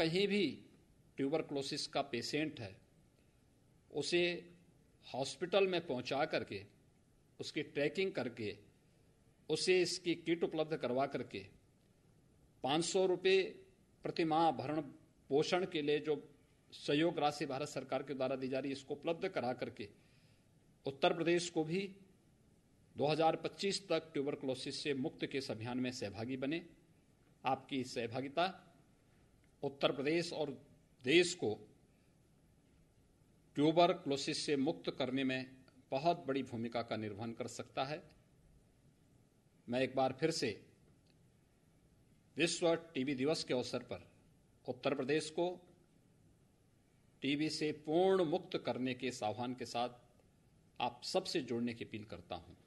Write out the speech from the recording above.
कहीं भी ट्यूबरक्लोसिस का पेशेंट है उसे हॉस्पिटल में पहुंचा करके उसकी ट्रैकिंग करके उसे इसकी किट उपलब्ध करवा करके पाँच सौ रुपये प्रतिमाह भरण पोषण के लिए जो सहयोग राशि भारत सरकार के द्वारा दी जा रही है इसको उपलब्ध करा करके उत्तर प्रदेश को भी 2025 तक ट्यूबरक्लोसिस से मुक्त के इस अभियान में सहभागी बने आपकी सहभागिता उत्तर प्रदेश और देश को ट्यूबर क्लोसिस से मुक्त करने में बहुत बड़ी भूमिका का निर्वहन कर सकता है मैं एक बार फिर से विश्व टीबी दिवस के अवसर पर उत्तर प्रदेश को टीबी से पूर्ण मुक्त करने के आह्वान के साथ आप सबसे जोड़ने की अपील करता हूं